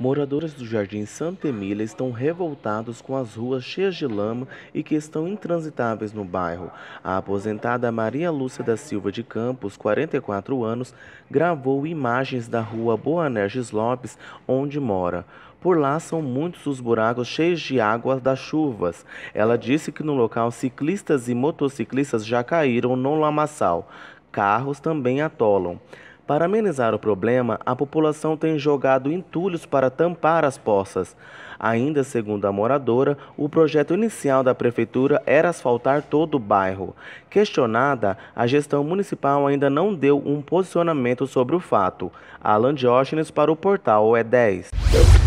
Moradores do Jardim Santa Emília estão revoltados com as ruas cheias de lama e que estão intransitáveis no bairro. A aposentada Maria Lúcia da Silva de Campos, 44 anos, gravou imagens da rua Boanerges Lopes, onde mora. Por lá são muitos os buracos cheios de água das chuvas. Ela disse que no local ciclistas e motociclistas já caíram no lamaçal. Carros também atolam. Para amenizar o problema, a população tem jogado entulhos para tampar as poças. Ainda segundo a moradora, o projeto inicial da prefeitura era asfaltar todo o bairro. Questionada, a gestão municipal ainda não deu um posicionamento sobre o fato. Alan Diógenes para o portal E10.